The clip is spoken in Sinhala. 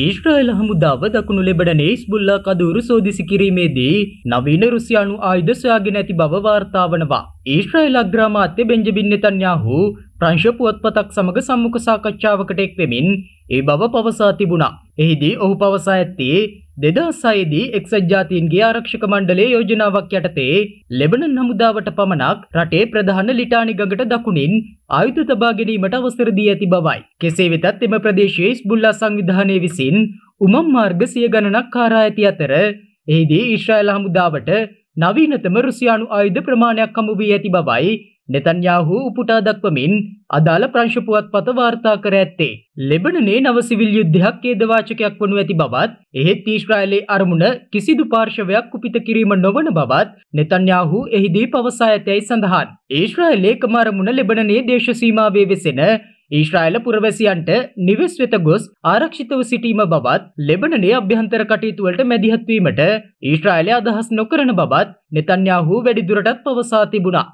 ඊශ්‍රායල හමුදාව දකුණු ලෙබඩන ඉස්බුල්ලා කදූරු සෝදිසි කිරීමේදී නවීන රුසියානු ආයුධ සොයාගෙන ඇති බව වාර්තා වනවා. ඊශ්‍රායල අග්‍රාමාත්‍ය බෙන්ජමින් නෙතන්යාහු ප්‍රංශ පුවත්පතක් සමඟ සම්මුඛ සාකච්ඡාවකට එක් වෙමින් ඒ බව පවසා තිබුණා. එහිදී ඔහු පවසා ඇත්තේ දෙදහසයේදී එක්සත් ජාතීන්ගේ ආරක්ෂක මණ්ඩලයේ යෝජනාවක් යටතේ ලෙබනන් හමුදාවට පමණක් රටේ ප්‍රධාන ලිටානි ගඟට දකුණින් ආයුධ තබා ගැනීමට අවසර දී ඇති බවයි. කෙසේ වෙතත් එම ප්‍රදේශයේ ඉස්බුල්ලා සංවිධානය විසින් උමම් මාර්ග සිය ගණනක් කාරා ඇති අතර එහිදී ඊශ්‍රායල් හමුදාවට නවීනතම රුසියානු ආයුධ ප්‍රමාණයක් හමු වී ඇති බවයි නෙතන්යාහු උපුටා දක්වමින් අදාළ ප්‍රංශ පුවත්පත වාර්තා කර ඇත්තේ ලෙබනනේ නව සිවිල් යුද්ධයක් ඛේදවාචකයක් වනු ඇති බවත් එහෙත් ඊශ්‍රායලයේ අරමුණ කිසිදු පාර්ශවයක් කුපිත කිරීම නොවන බවත් නෙතන්යාහු එහිදී පවසා ඇතැයි සඳහන්. ඊශ්‍රායලයේ එකම අරමුණ ලෙබනනේ දේශ සීමාවේ වෙසෙන ඊශ්‍රායල පුරවැසියන්ට නිවෙස් වෙත ගොස් ආරක්ෂිතව සිටීම බවත් ලෙබනනේ අභ්‍යන්තර කටයුතුවලට මැදිහත්වීමට ඊශ්‍රායලය අදහස් නොකරන බවත් නෙතන්යාහු වැඩිදුරටත් පවසා තිබුණා.